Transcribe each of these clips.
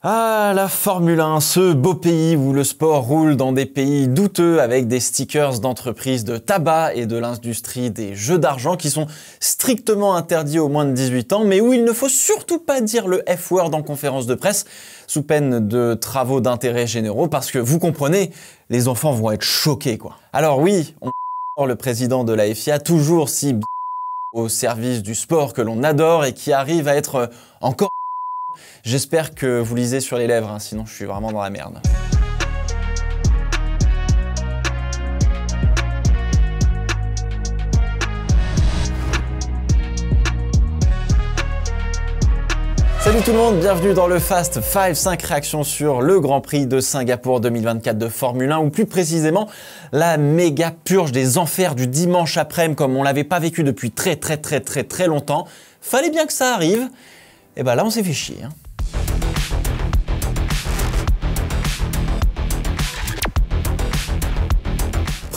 Ah, la Formule 1, ce beau pays où le sport roule dans des pays douteux avec des stickers d'entreprises de tabac et de l'industrie des jeux d'argent qui sont strictement interdits aux moins de 18 ans, mais où il ne faut surtout pas dire le F-word en conférence de presse sous peine de travaux d'intérêt généraux parce que vous comprenez, les enfants vont être choqués, quoi. Alors oui, on le président de la FIA toujours si au service du sport que l'on adore et qui arrive à être encore J'espère que vous lisez sur les lèvres, hein, sinon je suis vraiment dans la merde. Salut tout le monde, bienvenue dans le Fast 5, 5 réactions sur le Grand Prix de Singapour 2024 de Formule 1, ou plus précisément la méga purge des enfers du dimanche après-midi comme on l'avait pas vécu depuis très très très très très longtemps. Fallait bien que ça arrive. Et bien là, on s'est fait chier. Hein.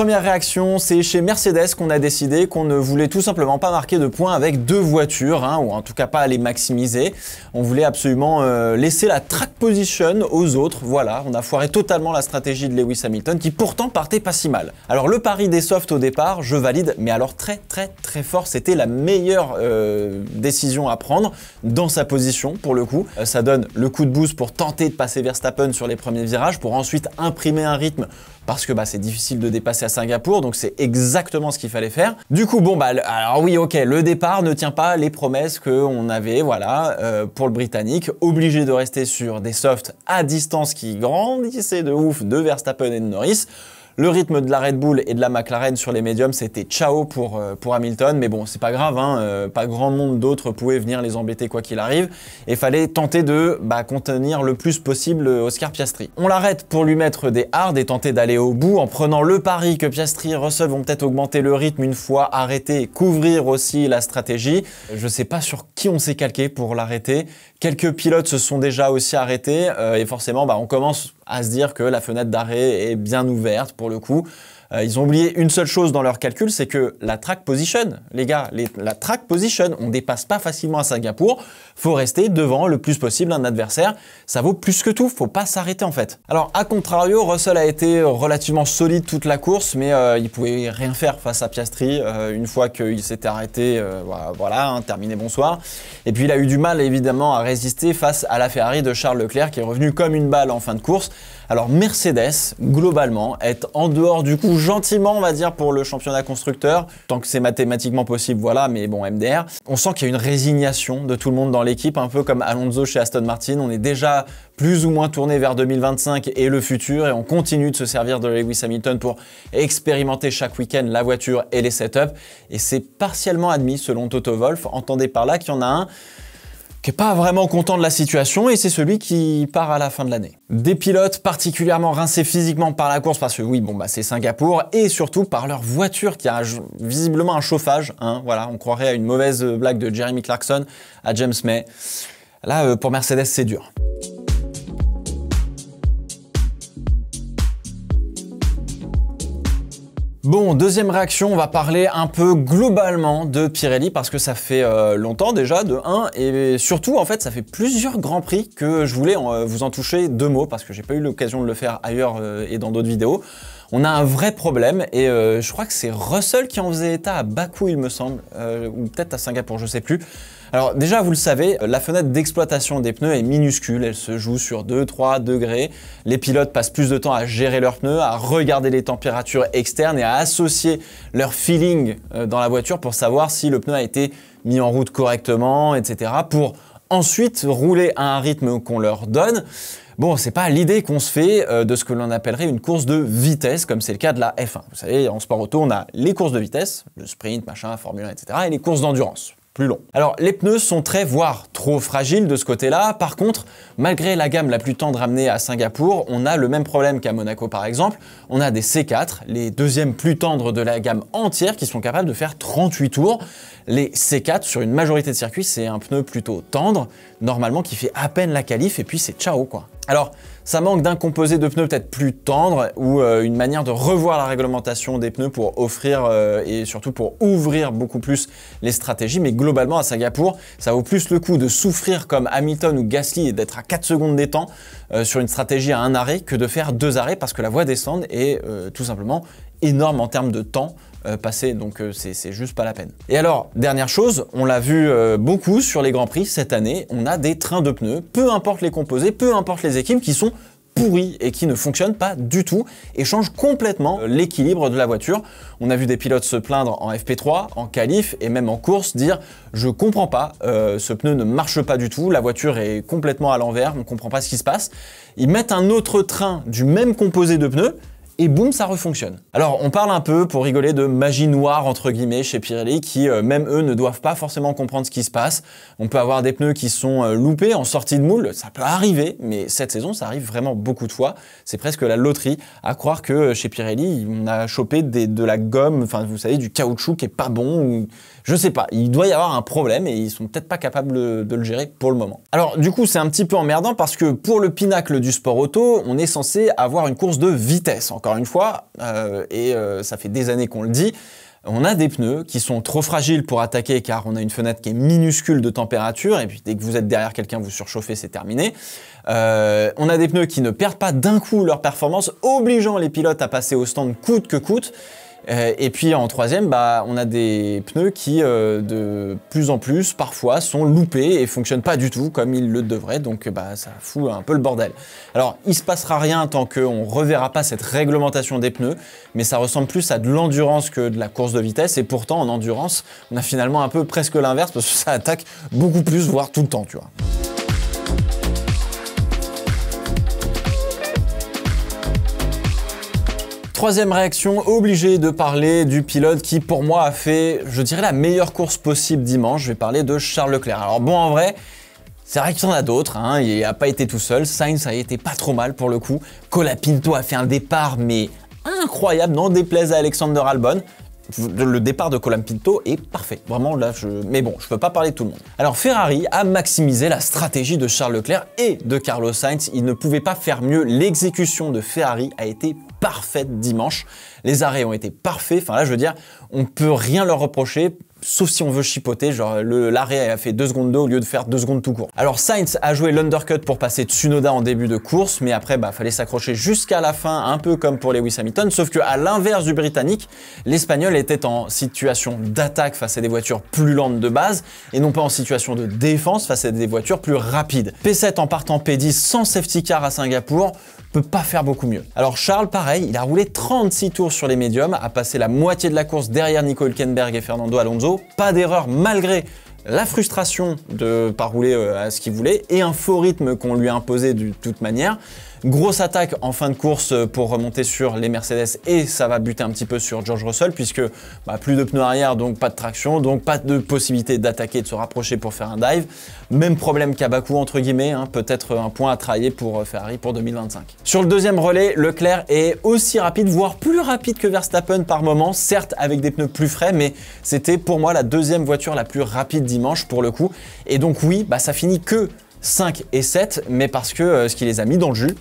première réaction, c'est chez Mercedes qu'on a décidé qu'on ne voulait tout simplement pas marquer de points avec deux voitures, hein, ou en tout cas pas les maximiser. On voulait absolument euh, laisser la track position aux autres. Voilà, on a foiré totalement la stratégie de Lewis Hamilton qui pourtant partait pas si mal. Alors le pari des softs au départ, je valide, mais alors très très très fort, c'était la meilleure euh, décision à prendre dans sa position pour le coup. Euh, ça donne le coup de boost pour tenter de passer Verstappen sur les premiers virages, pour ensuite imprimer un rythme parce que bah, c'est difficile de dépasser à Singapour, donc c'est exactement ce qu'il fallait faire. Du coup, bon, bah, alors oui, ok, le départ ne tient pas les promesses on avait, voilà, euh, pour le Britannique, obligé de rester sur des softs à distance qui grandissaient de ouf de Verstappen et de Norris. Le rythme de la Red Bull et de la McLaren sur les médiums, c'était ciao pour, euh, pour Hamilton. Mais bon, c'est pas grave, hein, euh, pas grand monde d'autres pouvait venir les embêter quoi qu'il arrive. Et fallait tenter de bah, contenir le plus possible euh, Oscar Piastri. On l'arrête pour lui mettre des hards et tenter d'aller au bout en prenant le pari que Piastri et Russell vont peut-être augmenter le rythme une fois arrêté et couvrir aussi la stratégie. Je sais pas sur qui on s'est calqué pour l'arrêter. Quelques pilotes se sont déjà aussi arrêtés et forcément, bah, on commence à se dire que la fenêtre d'arrêt est bien ouverte pour le coup. Euh, ils ont oublié une seule chose dans leur calcul, c'est que la track position, les gars, la track position, on dépasse pas facilement à Singapour. Faut rester devant le plus possible un adversaire. Ça vaut plus que tout. Faut pas s'arrêter en fait. Alors à contrario, Russell a été euh, relativement solide toute la course, mais euh, il pouvait rien faire face à Piastri une fois qu'il s'était arrêté. voilà, hein, terminé bonsoir. Et puis il a eu du mal évidemment à résister face à la Ferrari de Charles Leclerc qui est revenu comme une balle en fin de course. Alors Mercedes, globalement, est en dehors du coup gentiment, on va dire, pour le championnat constructeur, tant que c'est mathématiquement possible, voilà, mais bon, MDR. On sent qu'il y a une résignation de tout le monde dans l'équipe, un peu comme Alonso chez Aston Martin. On est déjà plus ou moins tourné vers 2025 et le futur, et on continue de se servir de Lewis Hamilton pour expérimenter chaque week-end la voiture et les setups. Et c'est partiellement admis selon Toto Wolf, Entendez par là qu'il y en a un qui n'est pas vraiment content de la situation et c'est celui qui part à la fin de l'année. Des pilotes particulièrement rincés physiquement par la course parce que oui, bon bah c'est Singapour et surtout par leur voiture qui a visiblement un chauffage. Hein, voilà, on croirait à une mauvaise euh, blague de Jeremy Clarkson à James May. Là, euh, pour Mercedes, c'est dur. Bon, deuxième réaction, on va parler un peu globalement de Pirelli parce que ça fait euh, longtemps déjà, de 1, et surtout en fait ça fait plusieurs grands prix que je voulais euh, vous en toucher deux mots parce que j'ai pas eu l'occasion de le faire ailleurs euh, et dans d'autres vidéos. On a un vrai problème et je crois que c'est Russell qui en faisait état à Bakou il me semble, ou peut-être à Singapour, je sais plus. Alors déjà, vous le savez, la fenêtre d'exploitation des pneus est minuscule, elle se joue sur 2-3 degrés. Les pilotes passent plus de temps à gérer leurs pneus, à regarder les températures externes et à associer leur feeling euh, dans la voiture pour savoir si le pneu a été mis en route correctement, etc. pour ensuite rouler à un rythme qu'on leur donne. Bon, c'est pas l'idée qu'on se fait euh, de ce que l'on appellerait une course de vitesse, comme c'est le cas de la F1. Vous savez, en sport auto, on a les courses de vitesse, le sprint, machin, Formule 1, etc., et les courses d'endurance. Alors les pneus sont très voire trop fragiles de ce côté-là. Par contre, malgré la gamme la plus tendre amenée à Singapour, on a le même problème qu'à Monaco par exemple. On a des C4, les deuxièmes plus tendres de la gamme entière qui sont capables de faire 38 tours. Les C4 sur une majorité de circuits, c'est un pneu plutôt tendre, normalement qui fait à peine la qualif et puis c'est ciao quoi. Alors, ça manque d'un composé de pneus peut-être plus tendre ou euh, une manière de revoir la réglementation des pneus pour offrir euh, et surtout pour ouvrir beaucoup plus les stratégies. Mais globalement, à Singapour, ça vaut plus le coup de souffrir comme Hamilton ou Gasly et d'être à 4 secondes des temps euh, sur une stratégie à un arrêt que de faire deux arrêts parce que la voie des est tout simplement énorme en termes de temps euh, passer, donc euh, c'est juste pas la peine. Et alors, dernière chose, on l'a vu euh, beaucoup sur les Grands Prix cette année, on a des trains de pneus, peu importe les composés, peu importe les équipes, qui sont pourris et qui ne fonctionnent pas du tout et changent complètement l'équilibre de la voiture. On a vu des pilotes se plaindre en FP3, en qualif et même en course dire je comprends pas, ce pneu ne marche pas du tout, la voiture est complètement à l'envers, on comprend pas ce qui se passe. Ils mettent un autre train du même composé de pneus et boum, ça refonctionne. Alors, on parle un peu, pour rigoler, de magie noire, entre guillemets, chez Pirelli, qui, euh, même eux, ne doivent pas forcément comprendre ce qui se passe. On peut avoir des pneus qui sont euh, loupés en sortie de moule, ça peut arriver, mais cette saison, ça arrive vraiment beaucoup de fois. C'est presque la loterie, à croire que euh, chez Pirelli, on a chopé de la gomme, enfin, vous savez, du caoutchouc qui est pas bon, ou je sais pas. Il doit y avoir un problème et ils sont peut-être pas capables de le gérer pour le moment. Alors, du coup, c'est un petit peu emmerdant parce que pour le pinacle du sport auto, on est censé avoir une course de vitesse, encore une fois, euh, et euh, ça fait des années qu'on le dit, on a des pneus qui sont trop fragiles pour attaquer car on a une fenêtre qui est minuscule de température et puis dès que vous êtes derrière quelqu'un, vous surchauffez, c'est terminé. Euh, on a des pneus qui ne perdent pas d'un coup leur performance, obligeant les pilotes à passer au stand coûte que coûte. Euh, et puis en troisième, bah, on a des pneus qui euh, de plus en plus parfois sont loupés et fonctionnent pas du tout comme ils le devraient, donc bah, ça fout un peu le bordel. Alors il se passera rien tant qu'on reverra pas cette réglementation des pneus, mais ça ressemble plus à de l'endurance que de la course de vitesse, et pourtant en endurance, on a finalement un peu presque l'inverse parce que ça attaque beaucoup plus, voire tout le temps, tu vois. Troisième réaction, obligé de parler du pilote qui pour moi a fait, je dirais, la meilleure course possible dimanche. Je vais parler de Charles Leclerc. Alors bon, en vrai, c'est vrai qu'il y en a d'autres, hein. il n'a pas été tout seul, Sainz a été pas trop mal pour le coup, Colapinto a fait un départ mais incroyable, non déplaise à Alexander Albon le départ de Colampinto est parfait. Vraiment, là, je. Mais bon, je peux pas parler de tout le monde. Alors, Ferrari a maximisé la stratégie de Charles Leclerc et de Carlos Sainz. Il ne pouvait pas faire mieux. L'exécution de Ferrari a été parfaite dimanche. Les arrêts ont été parfaits. Enfin, là, je veux dire, on peut rien leur reprocher sauf si on veut chipoter, genre l'arrêt a fait 2 secondes d'eau au lieu de faire 2 secondes tout court. Alors Sainz a joué l'undercut pour passer Tsunoda en début de course, mais après bah fallait s'accrocher jusqu'à la fin, un peu comme pour Lewis Hamilton, sauf que à l'inverse du britannique, l'espagnol était en situation d'attaque face à des voitures plus lentes de base et non pas en situation de défense face à des voitures plus rapides. P7 en partant P10 sans safety car à Singapour, peut pas faire beaucoup mieux. Alors Charles, pareil, il a roulé 36 tours sur les médiums, a passé la moitié de la course derrière Nico Hülkenberg et Fernando Alonso. Pas d'erreur malgré la frustration de pas rouler euh, à ce qu'il voulait et un faux rythme qu'on lui a imposé de toute manière. Grosse attaque en fin de course euh, pour remonter sur les Mercedes et ça va buter un petit peu sur George Russell puisque bah, plus de pneus arrière, donc pas de traction, donc pas de possibilité d'attaquer, de se rapprocher pour faire un dive. Même problème qu'à entre guillemets, hein, peut-être un point à travailler pour euh, Ferrari pour 2025. Sur le deuxième relais, Leclerc est aussi rapide, voire plus rapide que Verstappen par moment, certes avec des pneus plus frais, mais c'était pour moi la deuxième voiture la plus rapide dimanche pour le coup. Et donc oui, bah, ça finit que 5 et 7, mais parce que euh, ce qui les a mis dans le jus,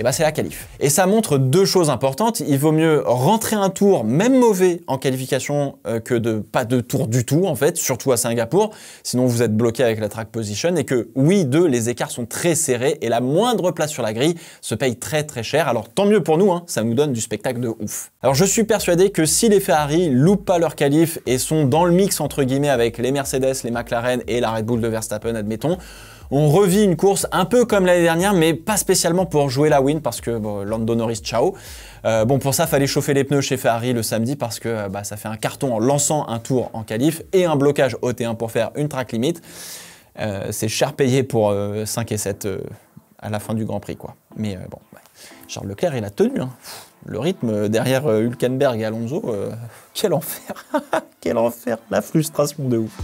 et eh ben c'est la qualif. Et ça montre deux choses importantes. Il vaut mieux rentrer un tour, même mauvais, en qualification euh, que de pas de tour du tout, en fait, surtout à Singapour. Sinon, vous êtes bloqué avec la track position et que, oui, deux, les écarts sont très serrés et la moindre place sur la grille se paye très très cher. Alors tant mieux pour nous, hein. ça nous donne du spectacle de ouf. Alors je suis persuadé que si les Ferrari loupent pas leur qualif et sont dans le mix entre guillemets avec les Mercedes, les McLaren et la Red Bull de Verstappen, admettons, on revit une course un peu comme l'année dernière, mais pas spécialement pour jouer la win parce que bon, Norris, ciao. Euh, bon, pour ça, il fallait chauffer les pneus chez Ferrari le samedi parce que euh, bah, ça fait un carton en lançant un tour en qualif et un blocage ot 1 pour faire une track limite. Euh, c'est cher payé pour 5 et 7 à la fin du Grand Prix, quoi. Mais bon, bah, Charles Leclerc, il a tenu. Le rythme derrière Hulkenberg et Alonso, quel enfer Quel enfer La frustration de ouf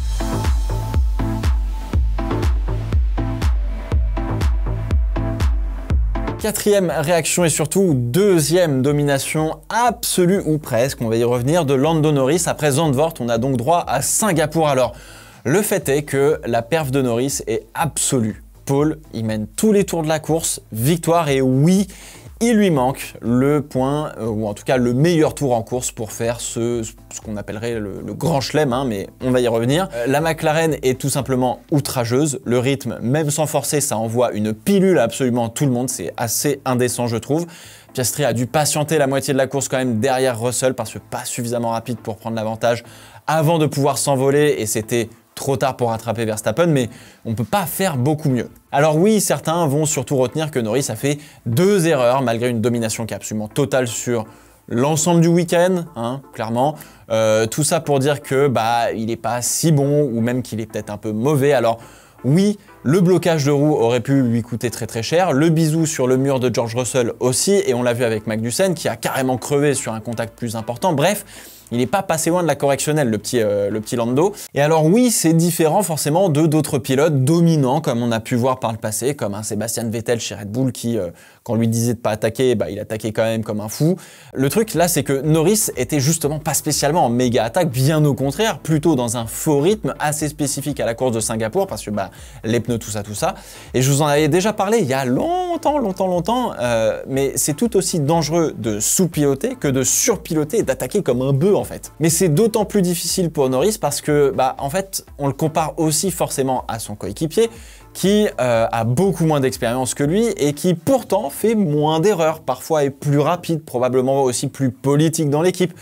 quatrième réaction et surtout deuxième domination absolue ou presque, on va y revenir, de Lando Norris après Zandvoort. On a donc droit à Singapour. Alors, le fait est que la perf de Norris est absolue. Paul, il mène tous les tours de la course, victoire et oui, il lui manque le point, euh, ou en tout cas le meilleur tour en course pour faire ce, ce qu'on appellerait le, grand chelem, hein, mais on va y revenir. Euh, la McLaren est tout simplement outrageuse. Le rythme, même sans forcer, ça envoie une pilule à absolument tout le monde. C'est assez indécent, je trouve. Piastri a dû patienter la moitié de la course quand même derrière Russell parce que pas suffisamment rapide pour prendre l'avantage avant de pouvoir s'envoler et c'était trop tard pour rattraper Verstappen, mais on ne peut pas faire beaucoup mieux. Alors oui, certains vont surtout retenir que Norris a fait deux erreurs, malgré une domination qui est absolument totale sur l'ensemble du week-end, hein, clairement. Euh, tout ça pour dire que bah il n'est pas si bon, ou même qu'il est peut-être un peu mauvais. Alors oui, le blocage de roue aurait pu lui coûter très très cher, le bisou sur le mur de George Russell aussi, et on l'a vu avec Magnussen qui a carrément crevé sur un contact plus important. Bref, il n'est pas passé loin de la correctionnelle, le petit, euh, le petit Lando. Et alors oui, c'est différent forcément de d'autres pilotes dominants, comme on a pu voir par le passé, comme un hein, Sébastien Vettel chez Red Bull qui euh, quand on lui disait de pas attaquer, bah, il attaquait quand même comme un fou. Le truc là, c'est que Norris était justement pas spécialement en méga attaque, bien au contraire, plutôt dans un faux rythme assez spécifique à la course de Singapour, parce que bah, les pneus, tout ça, tout ça. Et je vous en avais déjà parlé il y a longtemps, longtemps, longtemps, euh, mais c'est tout aussi dangereux de sous-piloter que de surpiloter et d'attaquer comme un bœuf en fait. Mais c'est d'autant plus difficile pour Norris parce que, bah, en fait, on le compare aussi forcément à son coéquipier, qui euh, a beaucoup moins d'expérience que lui et qui pourtant fait moins d'erreurs, parfois est plus rapide, probablement aussi plus politique dans l'équipe.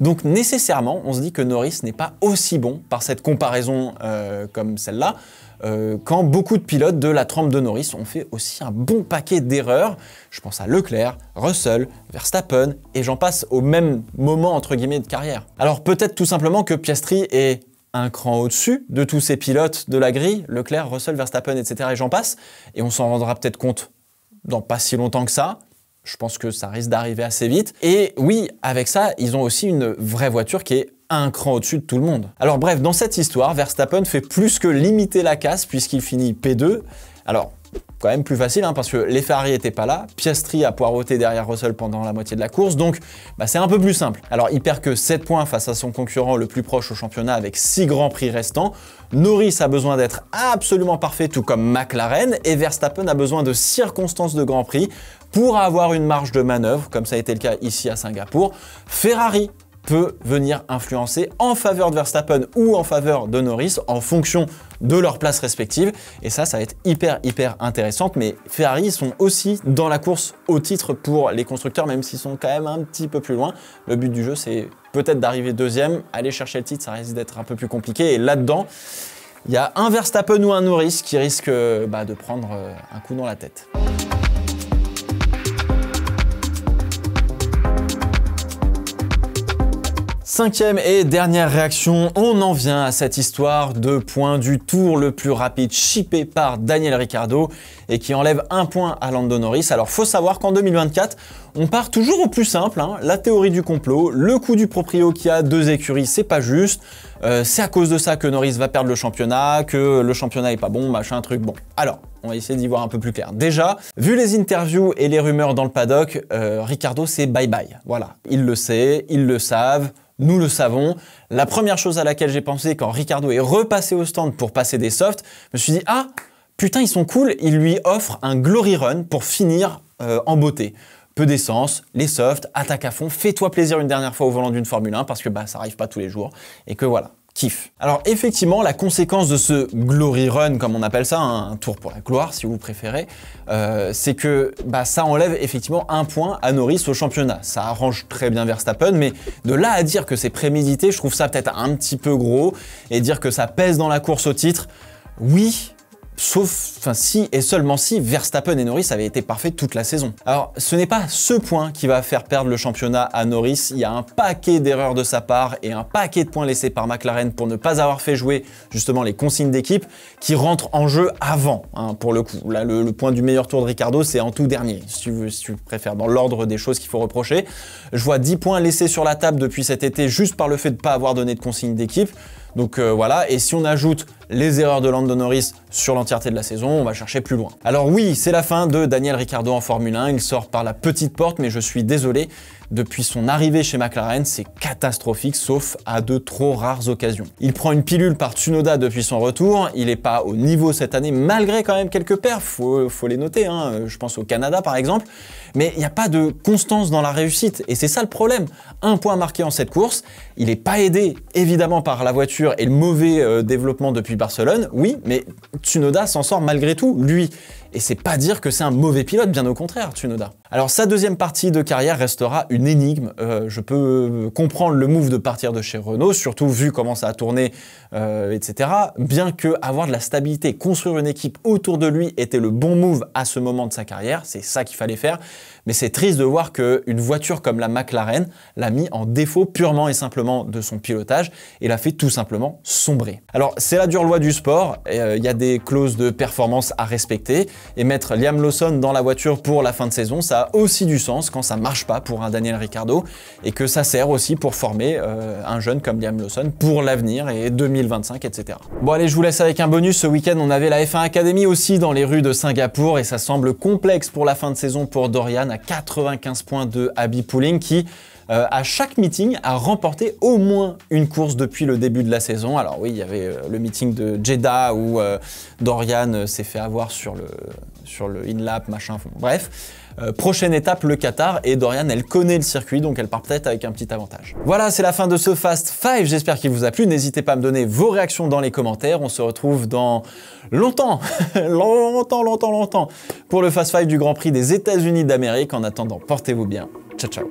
Donc nécessairement, on se dit que Norris n'est pas aussi bon par cette comparaison euh, comme celle-là, euh, quand beaucoup de pilotes de la trempe de Norris ont fait aussi un bon paquet d'erreurs. Je pense à Leclerc, Russell, Verstappen, et j'en passe au même moment entre guillemets de carrière. Alors peut-être tout simplement que Piastri est un cran au-dessus de tous ces pilotes de la grille, Leclerc, Russell, Verstappen, etc. et j'en passe. Et on s'en rendra peut-être compte dans pas si longtemps que ça. Je pense que ça risque d'arriver assez vite. Et oui, avec ça, ils ont aussi une vraie voiture qui est un cran au-dessus de tout le monde. Alors bref, dans cette histoire, Verstappen fait plus que limiter la casse puisqu'il finit P2. Alors, quand même plus facile hein, parce que les Ferrari n'étaient pas là, Piastri a poireauté derrière Russell pendant la moitié de la course, donc bah, c'est un peu plus simple. Alors il perd que 7 points face à son concurrent le plus proche au championnat avec 6 grands prix restants, Norris a besoin d'être absolument parfait tout comme McLaren et Verstappen a besoin de circonstances de grand prix pour avoir une marge de manœuvre comme ça a été le cas ici à Singapour. Ferrari peut venir influencer en faveur de Verstappen ou en faveur de Norris en fonction de leur place respective. Et ça, ça va être hyper, hyper intéressant Mais Ferrari sont aussi dans la course au titre pour les constructeurs, même s'ils sont quand même un petit peu plus loin. Le but du jeu, c'est peut-être d'arriver deuxième. Aller chercher le titre, ça risque d'être un peu plus compliqué. Et là-dedans, il y a un Verstappen ou un Norris qui risque bah, de prendre euh, un coup dans la tête. Cinquième et dernière réaction, on en vient à cette histoire de point du tour le plus rapide chippé par Daniel Ricciardo et qui enlève un point à Lando Norris. Alors faut savoir qu'en 2024, on part toujours au plus simple, hein. la théorie du complot, le coup du proprio qui a deux écuries, c'est pas juste, euh, c'est à cause de ça que Norris va perdre le championnat, que le championnat est pas bon, machin, truc, bon. Alors, on va essayer d'y voir un peu plus clair. Déjà, vu les interviews et les rumeurs dans le paddock, euh, Ricardo c'est bye bye. Voilà, il le sait, ils le savent, nous le savons. La première chose à laquelle j'ai pensé quand Ricardo est repassé au stand pour passer des softs, je me suis dit ah putain ils sont cool, ils lui offrent un glory run pour finir euh, en beauté. Peu d'essence, les softs, attaque à fond, fais-toi plaisir une dernière fois au volant d'une Formule 1 parce que bah ça arrive pas tous les jours et que voilà. Alors effectivement, la conséquence de ce glory run, comme on appelle ça, hein, un tour pour la gloire si vous préférez, euh, c'est que bah, ça enlève effectivement un point à Norris au championnat. Ça arrange très bien Verstappen, mais de là à dire que c'est prémédité, je trouve ça peut-être un petit peu gros, et dire que ça pèse dans la course au titre, oui, sauf, enfin si et seulement si Verstappen et Norris avaient été parfaits toute la saison. Alors ce n'est pas ce point qui va faire perdre le championnat à Norris, il y a un paquet d'erreurs de sa part et un paquet de points laissés par McLaren pour ne pas avoir fait jouer justement les consignes d'équipe qui rentrent en jeu avant, hein, pour le coup. Là le, point du meilleur tour de Ricardo c'est en tout dernier, si tu, si tu préfères, dans l'ordre des choses qu'il faut reprocher. Je vois 10 points laissés sur la table depuis cet été juste par le fait de ne pas avoir donné de consignes d'équipe. Donc euh, voilà, et si on ajoute les erreurs de Lando Norris sur l'entièreté de la saison, on va chercher plus loin. Alors oui, c'est la fin de Daniel Ricciardo en Formule 1, il sort par la petite porte, mais je suis désolé, depuis son arrivée chez McLaren, c'est catastrophique sauf à de trop rares occasions. Il prend une pilule par Tsunoda depuis son retour, il n'est pas au niveau cette année malgré quand même quelques perfs, faut, faut les noter, hein. je pense au Canada par exemple, mais il n'y a pas de constance dans la réussite et c'est ça le problème. Un point marqué en cette course, il n'est pas aidé évidemment par la voiture et le mauvais euh, développement depuis Barcelone, oui, mais Tsunoda s'en sort malgré tout, lui. Et c'est pas dire que c'est un mauvais pilote, bien au contraire, Tsunoda. Alors sa deuxième partie de carrière restera une énigme. Euh, je peux comprendre le move de partir de chez Renault, surtout vu comment ça a tourné, euh, etc. Bien que avoir de la stabilité, construire une équipe autour de lui était le bon move à ce moment de sa carrière, c'est ça qu'il fallait faire. Mais c'est triste de voir qu'une voiture comme la McLaren l'a mis en défaut purement et simplement de son pilotage et l'a fait tout simplement sombrer. Alors c'est la dure loi du sport, euh, il y a des clauses de performance à respecter et mettre Liam Lawson dans la voiture pour la fin de saison, ça aussi du sens quand ça marche pas pour un Daniel Ricciardo et que ça sert aussi pour former euh, un jeune comme Liam Lawson pour l'avenir et 2025, etc. Bon allez, je vous laisse avec un bonus. Ce week-end, on avait la F1 Academy aussi dans les rues de Singapour et ça semble complexe pour la fin de saison pour Dorian à 95 points de Abby Pooling qui euh, à chaque meeting a remporté au moins une course depuis le début de la saison. Alors oui, il y avait euh, le meeting de Jeddah où Dorian s'est fait avoir sur le, sur le in-lap, machin, bref. Euh, prochaine étape, le Qatar. Et Dorian, elle connaît le circuit, donc elle part peut-être avec un petit avantage. Voilà, c'est la fin de ce Fast 5. J'espère qu'il vous a plu. N'hésitez pas à me donner vos réactions dans les commentaires. On se retrouve dans longtemps, longtemps, longtemps, longtemps pour le Fast 5 du Grand Prix des États-Unis d'Amérique. En attendant, portez-vous bien. Ciao, ciao.